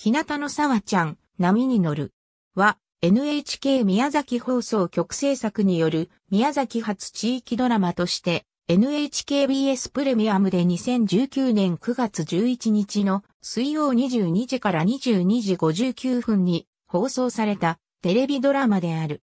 日向の沢ちゃん、波に乗る。は、NHK 宮崎放送局制作による宮崎発地域ドラマとして NHKBS プレミアムで2019年9月11日の水曜22時から22時59分に放送されたテレビドラマである。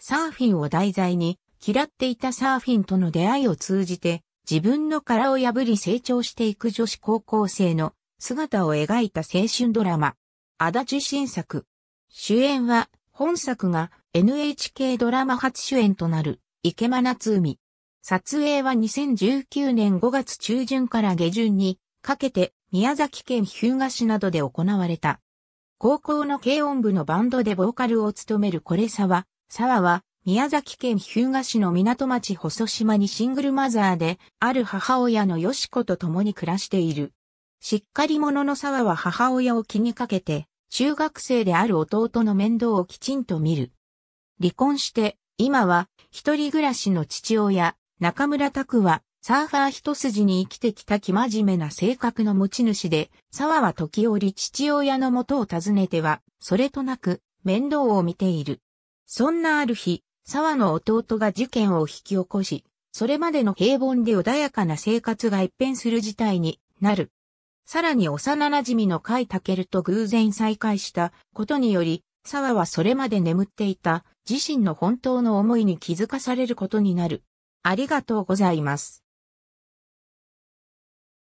サーフィンを題材に嫌っていたサーフィンとの出会いを通じて自分の殻を破り成長していく女子高校生の姿を描いた青春ドラマ、足立新作。主演は、本作が NHK ドラマ初主演となる池間夏海。撮影は2019年5月中旬から下旬にかけて宮崎県日向市などで行われた。高校の軽音部のバンドでボーカルを務めるこれ沢、沢は宮崎県日向市の港町細島にシングルマザーである母親のよし子と共に暮らしている。しっかり者の沢は母親を気にかけて、中学生である弟の面倒をきちんと見る。離婚して、今は一人暮らしの父親、中村拓は、サーファー一筋に生きてきた生真面目な性格の持ち主で、沢は時折父親の元を訪ねては、それとなく、面倒を見ている。そんなある日、沢の弟が事件を引き起こし、それまでの平凡で穏やかな生活が一変する事態になる。さらに幼馴染の甲斐健と偶然再会したことにより、沢はそれまで眠っていた自身の本当の思いに気づかされることになる。ありがとうございます。